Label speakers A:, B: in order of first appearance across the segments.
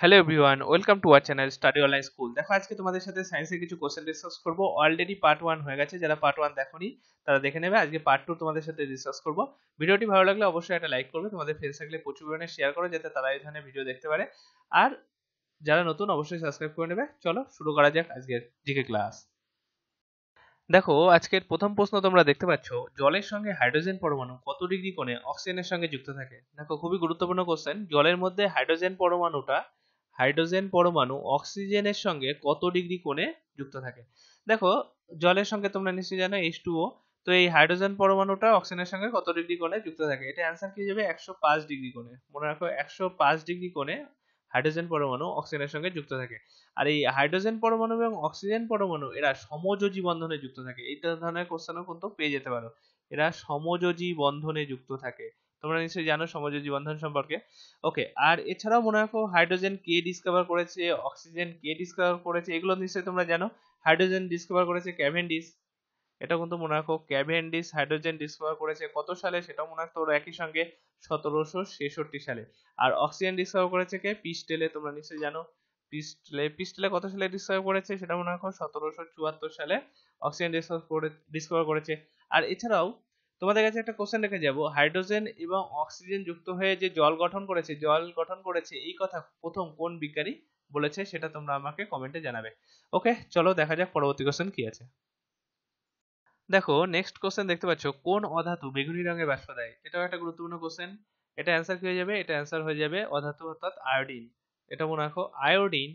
A: hello everyone welcome to our channel study online school দেখো আজকে তোমাদের সাথে সায়েন্সের কিছু কোশ্চেন ডিসকাস করবো অলরেডি পার্ট ওয়ান হয়ে গেছে যারা পার্ট ওয়ান দেখোনি তারা দেখে নেবে আজকে পার্ট টু তোমাদের সাথে ডিসকাস করবো ভিডিওটি ভালো লাগলে অবশ্যই একটা লাইক করবে তোমাদের ফ্রেন্ডস সার্কেলে প্রচুর পরিমাণে শেয়ার করো যাতে তারা এই ধরনের ভিডিও দেখতে পারে আর যারা নতুন অবশ্যই সাবস্ক্রাইব করে নেবে চলো শুরু করা যাক আজকের জিকে ক্লাস দেখো আজকের প্রথম প্রশ্ন তোমরা দেখতে পাচ্ছ জলের সঙ্গে হাইড্রোজেন পরমাণু কত ডিগ্রি কোণে অক্সিজেনের সঙ্গে যুক্ত থাকে দেখো খুবই গুরুত্বপূর্ণ কোশ্চেন জলের মধ্যে হাইড্রোজেন পরমাণুটা হাইড্রোজেন পরমাণু অক্সিজেনের সঙ্গে কত ডিগ্রি কোণে যুক্ত থাকে দেখো জলের সঙ্গে তোমরা নিশ্চয়ই জানো এইচ তো এই হাইড্রোজেন পরমাণুটা অক্সিজেনের সঙ্গে কত ডিগ্রি কোণে যুক্ত থাকে এটা অ্যান্সার কি যাবে একশো পাঁচ ডিগ্রি কোণে মনে রাখো একশো পাঁচ ডিগ্রি কোণে হাইড্রোজেন পরমাণু অক্সিজেনের সঙ্গে যুক্ত থাকে আর এই হাইড্রোজেন পরমাণু এবং অক্সিজেন পরমাণু এরা সমযোজী বন্ধনে যুক্ত থাকে এই ধরনের কোশ্চেনও কিন্তু পেয়ে যেতে পারো এরা সমযোজী বন্ধনে যুক্ত থাকে তোমরা নিশ্চয়ই জানো সমযোজী বন্ধন সম্পর্কে ওকে আর এছাড়াও মনে রাখো হাইড্রোজেন কে ডিসকভার করেছে অক্সিজেন কে ডিসকভার করেছে এগুলো নিশ্চয়ই তোমরা জানো হাইড্রোজেন ডিসকভার করেছে ক্যাভেন্ডিস এটা কিন্তু মনে রাখো ক্যাভেন্ডিস হাইড্রোজেন ডিসকভার করেছে কত সালে সেটা মনে রাখতে হলো একই সঙ্গে সতেরোশো ছেষট্টি সালে আর অক্সিজেন ডিসকভার করেছে কে পিস্টেলে তোমরা নিশ্চয়ই জানো পিস্টেলে পিস্টেলে কত সালে ডিসকভার করেছে সেটা মনে রাখো সতেরোশো চুয়াত্তর সালে অক্সিজেন ডিসকভার করেছে আর এছাড়াও তোমাদের কাছে একটা কোশ্চেন রেখে যাব হাইড্রোজেন এবং অক্সিজেন যুক্ত হয়ে যে জল গঠন করেছে জল গঠন করেছে এই কথা প্রথম কোন বিজ্ঞানী বলেছে সেটা তোমরা আমাকে কমেন্টে জানাবে ওকে চলো দেখা যাক পরবর্তী কোশ্চেন কি আছে দেখো নেক্সট কোশ্চেন দেখতে পাচ্ছ কোন অধাতু বেগুনি রঙে বাষ্প দেয় এটাও একটা গুরুত্বপূর্ণ কোশ্চেন এটা অ্যান্সার কি হয়ে যাবে এটা অ্যান্সার হয়ে যাবে অধাতু অর্থাৎ আয়োডিন এটা মনে রাখো আয়োডিন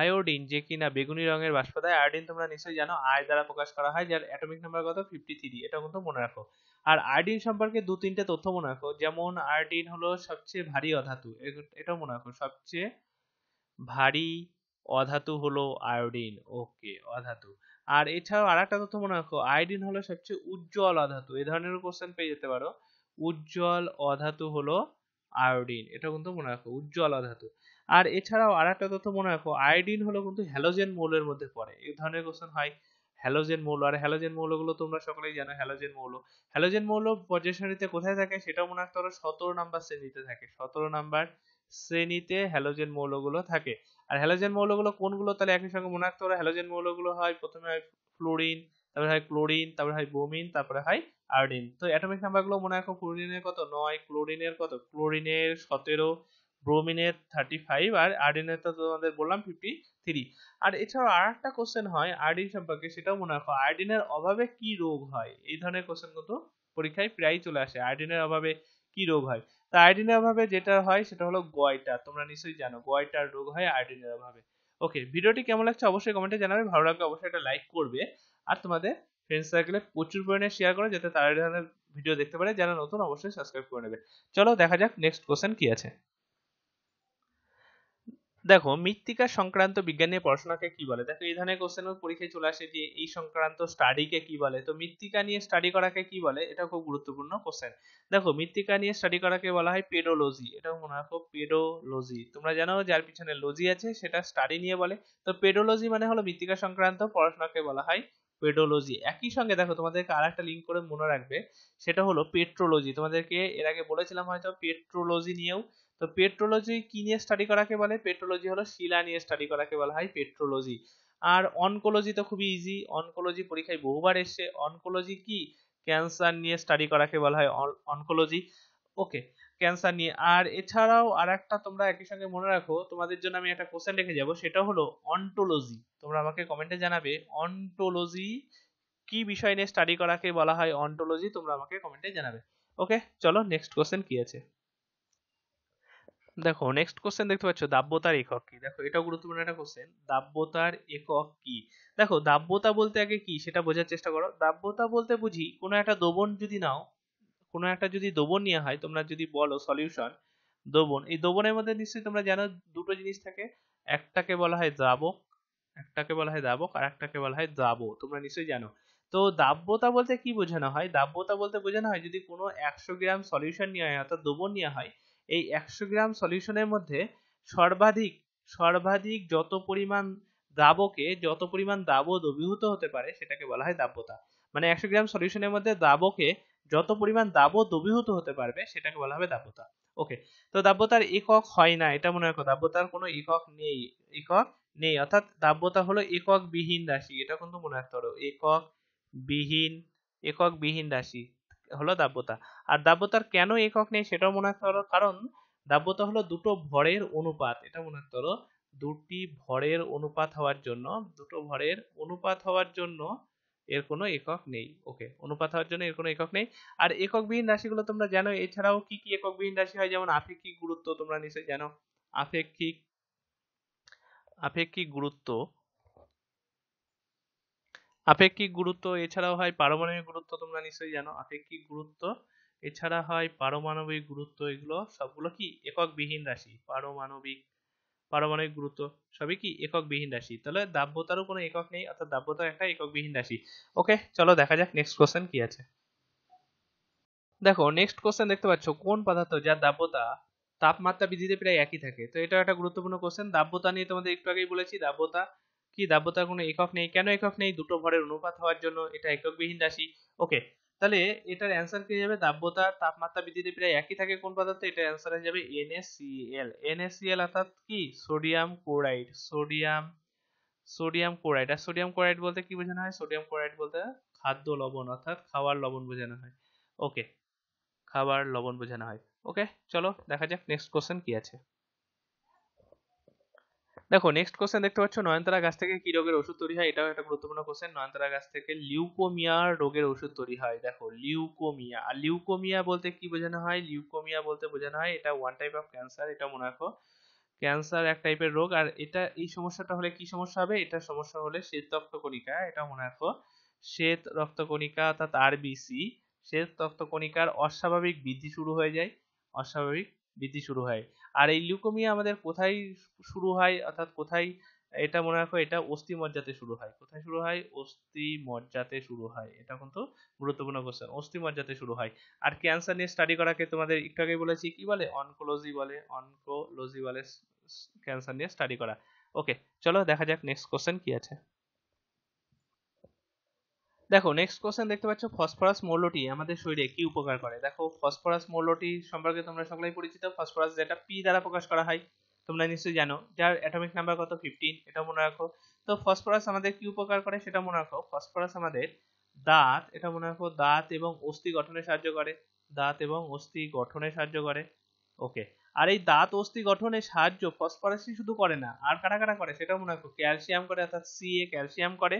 A: আয়োডিন যে কিনা বেগুনি রঙের বাষ্প দেয় আয়োডিন তোমরা নিশ্চয়ই জানো আয় দ্বারা প্রকাশ করা হয় যার অ্যাটমিক নাম্বার কত ফিফটি থ্রি এটা কিন্তু মনে রাখো আর আয়োডিন সম্পর্কে দু তিনটে তথ্য মনে রাখো যেমন আয়োডিন হলো সবচেয়ে ভারী অধাতু এটাও মনে রাখো সবচেয়ে ভারী অধাতু হলো আয়োডিন ওকে অধাতু আর এছাড়াও আর একটা তথ্য মনে রাখো আয়োডিন হলো সবচেয়ে উজ্জ্বল অধাতু এ ধরনের কোশ্চেন পেয়ে যেতে পারো উজ্জ্বল অধাতু হলো আয়োডিন এটা কিন্তু মনে রাখো উজ্জ্বল অধাতু আর এছাড়াও আর একটা তথ্য মনে রাখো আয়োডিন হলো কিন্তু হ্যালোজেন মৌলের মধ্যে পড়ে এই ধরনের কোশ্চেন হয় হ্যালোজেন মৌল আর হ্যালোজেন মৌলগুলো তোমরা সকলেই জানো হ্যালোজেন মৌল হ্যালোজেন মৌল পর্যায় সারণীতে কোথায় থাকে সেটাও মনে রাখতে পারো সতেরো নাম্বার শ্রেণীতে থাকে সতেরো নাম্বার শ্রেণীতে হ্যালোজেন মৌলগুলো থাকে আর হ্যালোজেন মৌলগুলো কোনগুলো তাহলে একই সঙ্গে মনে রাখতে হবে হ্যালোজেন মৌলগুলো হয় প্রথমে হয় ফ্লোরিন তারপরে হয় ক্লোরিন তারপরে হয় ব্রোমিন তারপরে হয় আয়োডিন তো অ্যাটমিক নাম্বারগুলো মনে রাখো ফ্লোরিনের কত নয় ক্লোরিনের কত ক্লোরিনের সতেরো ব্রোমিনের থার্টি ফাইভ আর আয়োডিনের তো তোমাদের বললাম ফিফটি থ্রি আর এছাড়াও আর একটা কোশ্চেন হয় আয়োডিন সম্পর্কে সেটাও মনে রাখো আয়োডিনের অভাবে কি রোগ হয় এই ধরনের কোশ্চেন কিন্তু পরীক্ষায় প্রায়ই চলে আসে আয়োডিনের অভাবে কি রোগ হয় আয়োডিনের অভাবে যেটা হয় সেটা হলো গোয়াইটা তোমরা নিশ্চয়ই জানো গোয়াইটার রোগ হয় আয়োডিনের অভাবে ওকে ভিডিওটি কেমন লাগছে অবশ্যই কমেন্টে জানাবে ভালো লাগলে অবশ্যই একটা লাইক করবে আর তোমাদের ফ্রেন্ডস সার্কেলে প্রচুর পরিমাণে শেয়ার করো যাতে তারা ধরনের ভিডিও দেখতে পারে যারা নতুন অবশ্যই সাবস্ক্রাইব করে নেবে চলো দেখা যাক নেক্সট কোশ্চেন কি আছে দেখো মৃত্তিকা সংক্রান্ত বিজ্ঞান নিয়ে পড়াশোনাকে কি বলে দেখো এই ধরনের কোশ্চেনও পরীক্ষায় চলে আসে যে এই সংক্রান্ত স্টাডিকে কি বলে তো মৃত্তিকা নিয়ে স্টাডি করাকে কি বলে এটা খুব গুরুত্বপূর্ণ কোশ্চেন দেখো মৃত্তিকা নিয়ে স্টাডি করাকে বলা হয় পেডোলজি এটাও মনে রাখো পেডোলজি তোমরা জানো যার পিছনে লজি আছে সেটা স্টাডি নিয়ে বলে তো পেডোলজি মানে হলো মৃত্তিকা সংক্রান্ত পড়াশোনাকে বলা হয় পেডোলজি একই সঙ্গে দেখো তোমাদেরকে আর একটা লিঙ্ক করে মনে রাখবে সেটা হলো পেট্রোলজি তোমাদেরকে এর আগে বলেছিলাম হয়তো পেট্রোলজি নিয়েও তো পেট্রোলজি কি নিয়ে স্টাডি করাকে বলে পেট্রোলজি হলো শিলা নিয়ে স্টাডি করাকে বলা হয় পেট্রোলজি আর অনকোলজি তো খুবই ইজি অনকোলজি পরীক্ষায় বহুবার এসছে অনকোলজি কি ক্যান্সার নিয়ে স্টাডি করাকে বলা হয় অনকোলজি ওকে ক্যান্সার নিয়ে আর এছাড়াও আর একটা তোমরা একই সঙ্গে মনে রাখো তোমাদের জন্য আমি একটা কোশ্চেন রেখে যাব সেটা হলো অন্টোলজি তোমরা আমাকে কমেন্টে জানাবে অন্টোলজি কি বিষয় নিয়ে স্টাডি করাকে বলা হয় অন্টোলজি তোমরা আমাকে কমেন্টে জানাবে ওকে চলো নেক্সট কোশ্চেন কি আছে দেখো নেক্সট কোশ্চেন দেখতে পাচ্ছ দাব্যতার একক কি দেখো এটা গুরুত্বপূর্ণ একটা কোশ্চেন দাব্যতার একক কি দেখো দাব্যতা বলতে আগে কি সেটা বোঝার চেষ্টা করো দাব্যতা বলতে বুঝি কোনো একটা দ্রবণ যদি নাও কোনো একটা যদি দ্রবণ নেওয়া হয় তোমরা যদি বলো সলিউশন দ্রবণ এই দ্রবণের মধ্যে নিশ্চয়ই তোমরা জানো দুটো জিনিস থাকে একটাকে বলা হয় দ্রাবক একটাকে বলা হয় দ্রাবক আর একটাকে বলা হয় দ্রাব তোমরা নিশ্চয়ই জানো তো দ্রাব্যতা বলতে কি বোঝানো হয় দাব্যতা বলতে বোঝানো হয় যদি কোনো একশো গ্রাম সলিউশন নেওয়া হয় অর্থাৎ দ্রবণ নেওয়া হয় এই একশো গ্রাম সলিউশনের মধ্যে সর্বাধিক সর্বাধিক যত পরিমাণ দ্রাবকে যত পরিমাণ দ্রাব দ্রবীভূত হতে পারে সেটাকে বলা হয় দ্রাব্যতা মানে একশো গ্রাম সলিউশনের মধ্যে দ্রাবকে যত পরিমাণ দাব দ্রবীভূত হতে পারবে সেটাকে বলা হবে দ্রাব্যতা ওকে তো দ্রাব্যতার একক হয় না এটা মনে রাখো দ্রাব্যতার কোনো একক নেই একক নেই অর্থাৎ দ্রাব্যতা হলো একক বিহীন রাশি এটা কিন্তু মনে রাখতে হবে একক বিহীন একক বিহীন রাশি হলো দাব্যতা আর দাব্যতার কেন একক নেই সেটাও মনে রাখতে পারো কারণ দাব্যতা হলো দুটো ভরের অনুপাত এটা মনে রাখতে পারো দুটি ভরের অনুপাত হওয়ার জন্য দুটো ভরের অনুপাত হওয়ার জন্য এর কোনো একক নেই ওকে অনুপাত হওয়ার জন্য এর কোনো একক নেই আর এককবিহীন রাশিগুলো তোমরা জানো এছাড়াও কি কি এককবিহীন রাশি হয় যেমন আপেক্ষিক গুরুত্ব তোমরা নিশ্চয়ই জানো আপেক্ষিক আপেক্ষিক গুরুত্ব আপেক্ষিক গুরুত্ব এছাড়াও হয় পারমাণবিক গুরুত্ব তোমরা নিশ্চয়ই জানো আপেক্ষিক গুরুত্ব এছাড়া হয় পারমাণবিক গুরুত্ব এগুলো সবগুলো কি একক বিহীন রাশি পারমাণবিক পারমাণবিক গুরুত্ব সবই কি একক বিহীন রাশি তাহলে দাব্যতারও কোনো একক নেই অর্থাৎ দাব্যতা একটা একক বিহীন রাশি ওকে চলো দেখা যাক নেক্সট কোশ্চেন কি আছে দেখো নেক্সট কোশ্চেন দেখতে পাচ্ছ কোন পদার্থ যার দাব্যতা তাপমাত্রা বৃদ্ধিতে প্রায় একই থাকে তো এটা একটা গুরুত্বপূর্ণ কোশ্চেন দাব্যতা নিয়ে তোমাদের একটু আগেই বলেছি দাব্যতা কি দাব্যতার কোনো একক নেই কেন একক নেই দুটো ভরের অনুপাত হওয়ার জন্য এটা এককবিহীন রাশি ওকে তাহলে এটার অ্যান্সার কি যাবে দাব্যতা তাপমাত্রা বৃদ্ধিতে প্রায় একই থাকে কোন পদার্থ এটার অ্যান্সার হয়ে যাবে এনএসসিএল এনএসসিএল অর্থাৎ কি sodium chloride sodium sodium chloride আর সোডিয়াম ক্লোরাইড বলতে কি বোঝানো হয় সোডিয়াম ক্লোরাইড বলতে খাদ্য লবণ অর্থাৎ খাবার লবণ বোঝানো হয় ওকে খাবার লবণ বোঝানো হয় ওকে চলো দেখা যাক নেক্সট কোশ্চেন কি আছে দেখো নেক্সট কোশ্চেন দেখতে পাচ্ছ নয়নতারা গাছ থেকে কি রোগের ওষুধ তৈরি হয় এটাও একটা গুরুত্বপূর্ণ কোশ্চেন নয়নতারা গাছ থেকে লিউকোমিয়া রোগের ওষুধ তৈরি হয় দেখো লিউকোমিয়া আর লিউকোমিয়া বলতে কি বোঝানো হয় লিউকোমিয়া বলতে বোঝানো হয় এটা ওয়ান টাইপ অফ ক্যান্সার এটা মনে রাখো ক্যান্সার এক টাইপের রোগ আর এটা এই সমস্যাটা হলে কি সমস্যা হবে এটা সমস্যা হলে শ্বেত রক্তকণিকা এটা মনে রাখো শ্বেত রক্তকণিকা অর্থাৎ আরবিসি শ্বেত রক্তকণিকার অস্বাভাবিক বৃদ্ধি শুরু হয়ে যায় অস্বাভাবিক বৃদ্ধি শুরু হয় আর এই লিউকোমিয়া আমাদের কোথায় শুরু হয় অর্থাৎ কোথায় এটা মনে রাখো এটা অস্থি মজ্জাতে শুরু হয় কোথায় শুরু হয় অস্থি মজ্জাতে শুরু হয় এটা কিন্তু গুরুত্বপূর্ণ কোশ্চেন অস্থি মজ্জাতে শুরু হয় আর ক্যান্সার নিয়ে স্টাডি করাকে তোমাদের একটু আগে বলেছি কি বলে অনকোলজি বলে অনকোলজি বলে ক্যান্সার নিয়ে স্টাডি করা ওকে চলো দেখা যাক নেক্সট কোশ্চেন কি আছে দেখো নেক্সট কোশ্চেন দেখতে পাচ্ছ ফসফরাস মৌলটি আমাদের শরীরে কি উপকার করে দেখো ফসফরাস মৌলটি সম্পর্কে তোমরা সকলেই পরিচিত ফসফরাস যেটা পি দ্বারা প্রকাশ করা হয় তোমরা নিশ্চয়ই জানো যার অ্যাটমিক নাম্বার কত ফিফটিন এটা মনে রাখো তো ফসফরাস আমাদের কি উপকার করে সেটা মনে রাখো ফসফরাস আমাদের দাঁত এটা মনে রাখো দাঁত এবং অস্থি গঠনে সাহায্য করে দাঁত এবং অস্থি গঠনে সাহায্য করে ওকে আর এই দাঁত অস্থি গঠনে সাহায্য ফসফরাসই শুধু করে না আর কারা কারা করে সেটা মনে রাখো ক্যালসিয়াম করে অর্থাৎ সি এ ক্যালসিয়াম করে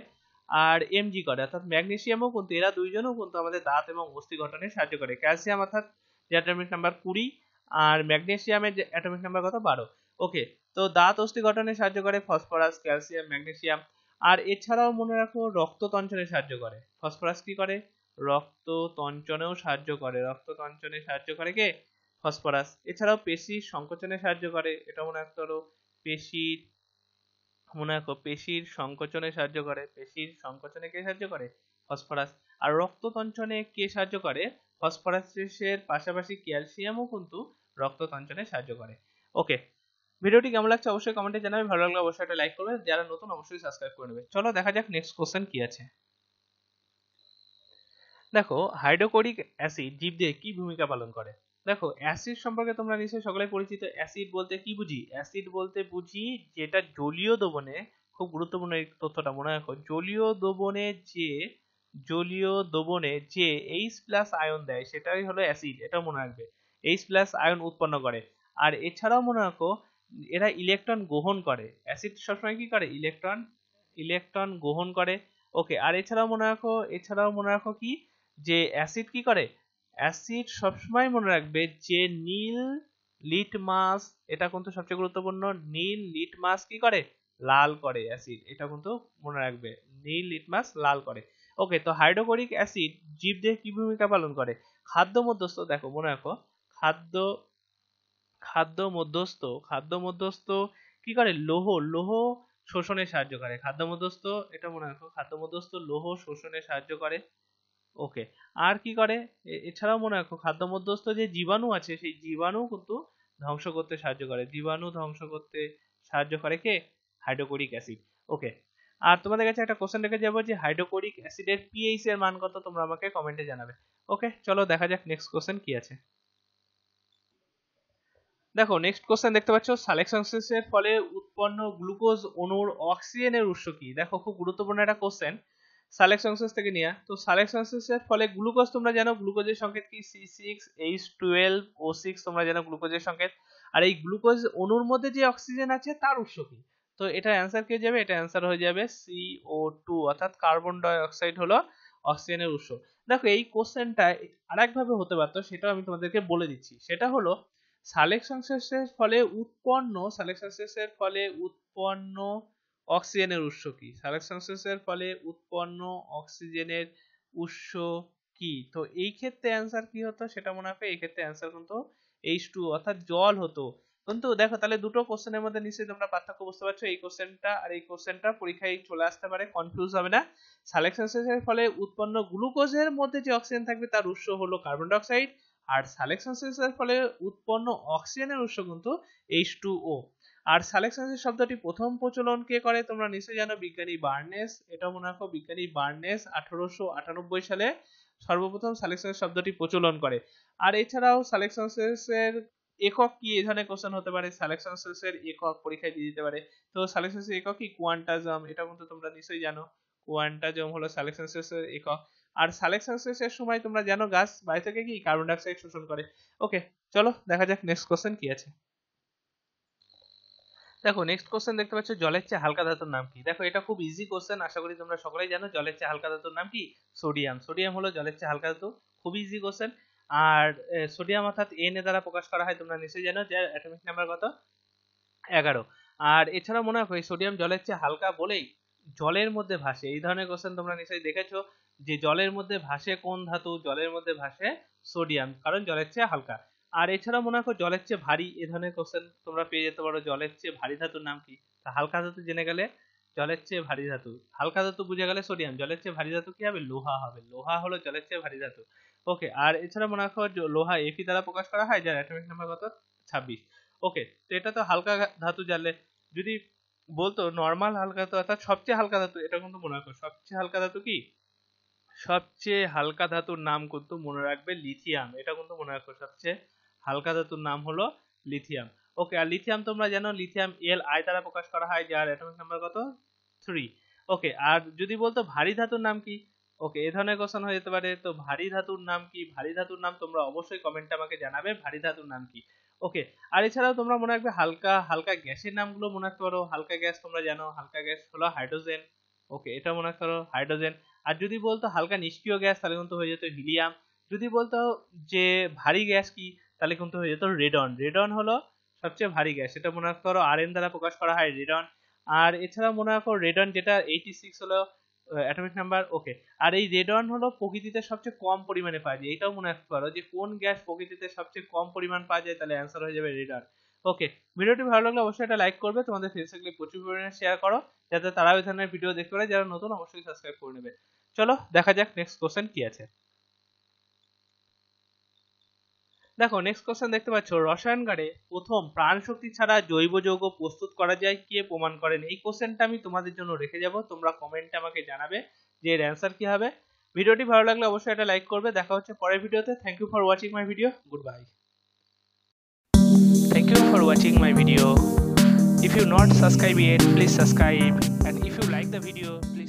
A: আর এমজি করে অর্থাৎ ম্যাগনেসিয়ামও কিন্তু এরা দুইজনও কিন্তু আমাদের দাঁত এবং অস্থি গঠনে সাহায্য করে ক্যালসিয়াম অর্থাৎ যে অ্যাটমিক নাম্বার কুড়ি আর ম্যাগনেসিয়ামের যে অ্যাটমিক নাম্বার কত বারো ওকে তো দাঁত অস্থি গঠনে সাহায্য করে ফসফরাস ক্যালসিয়াম ম্যাগনেসিয়াম আর এছাড়াও মনে রাখো রক্ত তঞ্চনে সাহায্য করে ফসফরাস কি করে রক্ত তঞ্চনেও সাহায্য করে রক্ত তঞ্চনে সাহায্য করে কে ফসফরাস এছাড়াও পেশি সংকোচনে সাহায্য করে এটা মনে রাখতে হলো পেশির মোনাকো পেশির সংকোচনে সাহায্য করে পেশির সংকোচনে কে সাহায্য করে ফসফরাস আর রক্ততঞ্চনে কে সাহায্য করে ফসফরাসের পাশাপাশি ক্যালসিয়ামও কিন্তু রক্ততঞ্চনে সাহায্য করে ওকে ভিডিওটি কেমন লাগছে অবশ্যই কমেন্টে জানাবে ভালো লাগলে অবশ্যই একটা লাইক করবে যারা নতুন অবশ্যই সাবস্ক্রাইব করে নেবে চলো দেখা যাক নেক্সট কোশ্চেন কি আছে দেখো হাইড্রোকোরিক অ্যাসিড জীবদের কি ভূমিকা পালন করে দেখো অ্যাসিড সম্পর্কে তোমরা নিশ্চয়ই সকলে পরিচিত অ্যাসিড বলতে কি বুঝি অ্যাসিড বলতে বুঝি যেটা জলীয় দ্রবণে খুব গুরুত্বপূর্ণ এই তথ্যটা মনে রাখো জলীয় দ্রবণে যে জলীয় দ্রবণে যে এইচ প্লাস আয়ন দেয় সেটাই হলো অ্যাসিড এটা মনে রাখবে এইচ প্লাস আয়ন উৎপন্ন করে আর এছাড়াও মনে রাখো এরা ইলেকট্রন গ্রহণ করে অ্যাসিড সবসময় কি করে ইলেকট্রন ইলেকট্রন গ্রহণ করে ওকে আর এছাড়াও মনে রাখো এছাড়াও মনে রাখো কি যে অ্যাসিড কি করে অ্যাসিড সবসময় মনে রাখবে যে নীল লিট মাস এটা কিন্তু সবচেয়ে গুরুত্বপূর্ণ নীল লিট মাস কি করে লাল করে অ্যাসিড এটা কিন্তু মনে রাখবে নীল লিট মাস লাল করে ওকে তো হাইড্রোক্লোরিক অ্যাসিড জীবদেহে কি ভূমিকা পালন করে খাদ্য মধ্যস্থ দেখো মনে রাখো খাদ্য খাদ্য মধ্যস্থ খাদ্য মধ্যস্থ কি করে লোহ লোহ শোষণে সাহায্য করে খাদ্য মধ্যস্থ এটা মনে রাখো খাদ্য মধ্যস্থ লোহ শোষণে সাহায্য করে ওকে আর কি করে এছাড়াও মনে রাখো খাদ্য মধ্যস্থ যে জীবাণু আছে সেই জীবাণু কিন্তু ধ্বংস করতে সাহায্য করে জীবাণু ধ্বংস করতে সাহায্য করে কে হাইড্রোক্লোরিক অ্যাসিড ওকে আর তোমাদের কাছে একটা কোশ্চেন রেখে যাবো যে হাইড্রোক্লোরিক অ্যাসিডের পিএইচ এর মান কত তোমরা আমাকে কমেন্টে জানাবে ওকে চলো দেখা যাক নেক্সট কোশ্চেন কি আছে দেখো নেক্সট কোশ্চেন দেখতে পাচ্ছ সালেকসংশ্লেষের ফলে উৎপন্ন গ্লুকোজ অণুর অক্সিজেনের উৎস কি দেখো খুব গুরুত্বপূর্ণ একটা কোশ্চেন সালেক্স সংশ্লেষ থেকে নেওয়া তো সালেক্স সংশ্লেষের ফলে গ্লুকোজ তোমরা জানো গ্লুকোজের সংকেত কি C six H twelve O six তোমরা জানো গ্লুকোজের সংকেত আর এই গ্লুকোজ অণুর মধ্যে যে অক্সিজেন আছে তার উৎস কি তো এটা অ্যান্সার কে যাবে এটা অ্যান্সার হয়ে যাবে সি ও টু অর্থাৎ কার্বন ডাইঅক্সাইড হলো অক্সিজেনের উৎস দেখো এই কোশ্চেনটা আরেকভাবে হতে পারতো সেটা আমি তোমাদেরকে বলে দিচ্ছি সেটা হলো সালেক সংশ্লেষের ফলে উৎপন্ন সালেক সংশ্লেষের ফলে উৎপন্ন অক্সিজেনের উৎস কি সালেকশনসেসের ফলে উৎপন্ন অক্সিজেনের উৎস কি তো এই ক্ষেত্রে অ্যান্সার কি হতো সেটা মনে রাখবে এই ক্ষেত্রে অ্যান্সার কিন্তু এইচ টু অর্থাৎ জল হতো কিন্তু দেখো তাহলে দুটো কোশ্চেনের মধ্যে নিশ্চয়ই তোমরা পার্থক্য বুঝতে পারছো এই কোশ্চেনটা আর এই কোশ্চেনটা পরীক্ষায় চলে আসতে পারে কনফিউজ হবে না সালেকশনসেসের ফলে উৎপন্ন গ্লুকোজের মধ্যে যে অক্সিজেন থাকবে তার উৎস হলো কার্বন ডাইঅক্সাইড আর সালেকশনসেসের ফলে উৎপন্ন অক্সিজেনের উৎস কিন্তু এইচ টু ও আর সালেকসাসের শব্দটি প্রথম প্রচলন কে করে তোমরা নিশ্চয়ই জানো বিজ্ঞানী বার্নেস এটা মনে রাখো বিজ্ঞানী বার্নেস আঠারোশো আটানব্বই সালে সর্বপ্রথম সালেকসাস শব্দটি প্রচলন করে আর এছাড়াও সালেকসাসের একক কি এই ধরনের কোশ্চেন হতে পারে সালেকসাসের একক পরীক্ষায় দিয়ে দিতে পারে তো সালেকসাসের একক কি কোয়ান্টাজম এটা কিন্তু তোমরা নিশ্চয়ই জানো কোয়ান্টাজম হলো সালেকসাসের একক আর সালেকসাসের সময় তোমরা জানো গাছ বাড়ি থেকে কি কার্বন ডাইঅক্সাইড শোষণ করে ওকে চলো দেখা যাক নেক্সট কোশ্চেন কি আছে দেখো নেক্সট কোশ্চেন দেখতে পাচ্ছ জলের চেয়ে হালকা ধাতুর নাম কি দেখো এটা খুব ইজি কোশ্চেন আশা করি তোমরা সকলেই জানো জলের চেয়ে হালকা ধাতুর নাম কি সোডিয়াম সোডিয়াম হলো জলের চেয়ে হালকা ধাতু খুব ইজি কোশ্চেন আর সোডিয়াম অর্থাৎ এন এ দ্বারা প্রকাশ করা হয় তোমরা নিশ্চয়ই জানো যে অ্যাটমিক নাম্বার কত এগারো আর এছাড়া মনে রাখো সোডিয়াম জলের চেয়ে হালকা বলেই জলের মধ্যে ভাসে এই ধরনের কোশ্চেন তোমরা নিশ্চয়ই দেখেছো যে জলের মধ্যে ভাসে কোন ধাতু জলের মধ্যে ভাসে সোডিয়াম কারণ জলের চেয়ে হালকা আর এছাড়া মনে করো জলের চেয়ে ভারী এ ধরনের কোশ্চেন তোমরা পেয়ে যেতে পারো জলের চেয়ে ভারী ধাতুর নাম কি হালকা ধাতু জেনে গেলে জলের চেয়ে ভারী ধাতু হালকা ধাতু বুঝে গেলে সোডিয়াম জলের চেয়ে ভারী ধাতু কি হবে লোহা হবে লোহা হলো জলের চেয়ে ভারী ধাতু ওকে আর এছাড়া মনে রাখো লোহা এফি দ্বারা প্রকাশ করা হয় যার অ্যাটমিক নাম্বার কত ছাব্বিশ ওকে তো এটা তো হালকা ধাতু জানলে যদি বলতো নর্মাল হালকা ধাতু অর্থাৎ সবচেয়ে হালকা ধাতু এটা কিন্তু মনে রাখো সবচেয়ে হালকা ধাতু কি সবচেয়ে হালকা ধাতুর নাম কিন্তু মনে রাখবে লিথিয়াম এটা কিন্তু মনে রাখো সবচেয়ে হালকা ধাতুর নাম হলো লিথিয়াম ওকে আর লিথিয়াম তোমরা জানো লিথিয়াম এল আই দ্বারা প্রকাশ করা হয় যার অ্যাটমিক নাম্বার কত থ্রি ওকে আর যদি বলতো ভারী ধাতুর নাম কি ওকে এ ধরনের কোশ্চেন হয়ে যেতে পারে তো ভারী ধাতুর নাম কি ভারী ধাতুর নাম তোমরা অবশ্যই কমেন্টে আমাকে জানাবে ভারী ধাতুর নাম কি ওকে আর এছাড়াও তোমরা মনে রাখবে হালকা হালকা গ্যাসের নামগুলো মনে রাখতে পারো হালকা গ্যাস তোমরা জানো হালকা গ্যাস হলো হাইড্রোজেন ওকে এটা মনে রাখতে পারো হাইড্রোজেন আর যদি বলতো হালকা নিষ্ক্রিয় গ্যাস তাহলে কিন্তু হয়ে যেত হিলিয়াম যদি বলতো যে ভারী গ্যাস কি তাহলে কিন্তু হয়ে যেত রেডন রেডন হলো সবচেয়ে ভারী গ্যাস এটা মনে করো আর এন দ্বারা প্রকাশ করা হয় রেডন আর এছাড়া মনে রাখো রেডন যেটা এইটি সিক্স হলো অ্যাটমিক নাম্বার ওকে আর এই রেডন হলো প্রকৃতিতে সবচেয়ে কম পরিমাণে পাওয়া যায় এটাও মনে রাখতে পারো যে কোন গ্যাস প্রকৃতিতে সবচেয়ে কম পরিমাণ পাওয়া যায় তাহলে অ্যান্সার হয়ে যাবে রেডন ওকে ভিডিওটি ভালো লাগলে অবশ্যই এটা লাইক করবে তোমাদের ফেসবুকে প্রচুর পরিমাণে শেয়ার করো যাতে তারাও এই ধরনের ভিডিও দেখতে পারে যারা নতুন অবশ্যই সাবস্ক্রাইব করে নেবে চলো দেখা যাক নেক্সট কোশ্চেন কি আছে দেখো নেক্সট কোশ্চেন দেখতে পাচ্ছ রসায়নগারে প্রথম প্রাণ শক্তি ছাড়া জৈব যৌগ প্রস্তুত করা যায় কে প্রমাণ করেন এই কোশ্চেনটা আমি তোমাদের জন্য রেখে যাব তোমরা কমেন্টে আমাকে জানাবে যে এর অ্যান্সার কি হবে ভিডিওটি ভালো লাগলে অবশ্যই এটা লাইক করবে দেখা হচ্ছে পরের ভিডিওতে thank you for watching my video goodbye thank you for watching my video if you not subscribe yet, please subscribe and if you like the video